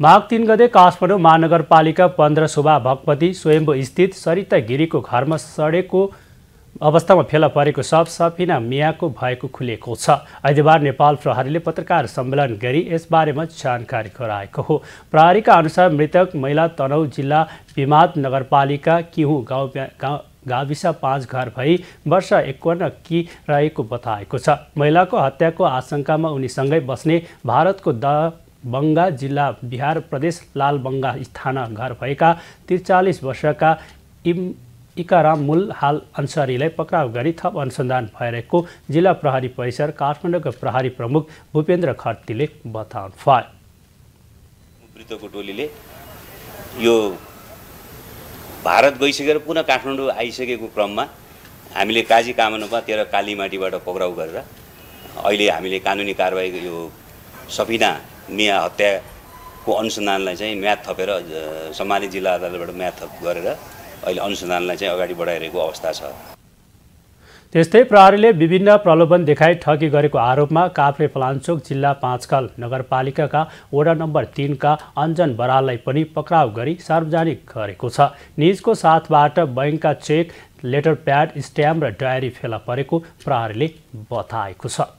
माघ तिन गते काठमाडौँ महानगरपालिका पन्ध्र शोभा भगपति स्वयम्भू स्थित सरिता गिरीको घरमा सडेको अवस्थामा फेला परेको सब सफिना मियाको भएको खुलेको छ आइतबार नेपाल प्रहरीले पत्रकार सम्मेलन गरी यसबारेमा जानकारी गराएको हो प्रहरीका अनुसार मृतक महिला तनहु जिल्ला बिमात नगरपालिका किहु गाउँ गाउँ गाविस पाँच घर भई वर्ष एकवन्न कि रहेको बताएको छ महिलाको हत्याको आशंकामा उनीसँगै बस्ने भारतको द बङ्गा जिल्ला बिहार प्रदेश लालबङ्गा स्थान घर भएका त्रिचालिस वर्षका इम मूल हाल अन्सारीलाई पक्राउ गरी थप अनुसन्धान भइरहेको जिल्ला प्रहरी परिसर काठमाडौँका प्रहरी प्रमुख भूपेन्द्र खत्तीले बताउनु भयो मृतको टोलीले यो भारत गइसकेर पुनः काठमाडौँ आइसकेको क्रममा हामीले काजी कामनोपा तेह्र कालीमाटीबाट पक्राउ गरेर अहिले हामीले कानुनी कारवाही यो सफिना मिया हत्याको अनुसन्धानलाई चाहिँ म्याद थपेर सम्मानित जिल्ला अदालतबाट म्याद थप गरेर अहिले अनुसन्धानलाई चाहिँ अगाडि बढाइरहेको अवस्था छ त्यस्तै प्रहरीले विभिन्न प्रलोभन देखाइ ठगी गरेको आरोपमा काफ्ले पलाञ्चोक जिल्ला पाँचखाल नगरपालिकाका वडा नम्बर तिनका अञ्जन बराललाई पनि पक्राउ गरी सार्वजनिक गरेको छ निजको साथबाट बैङ्कका चेक लेटर प्याड स्ट्याम्प र डायरी फेला परेको प्रहरीले बताएको छ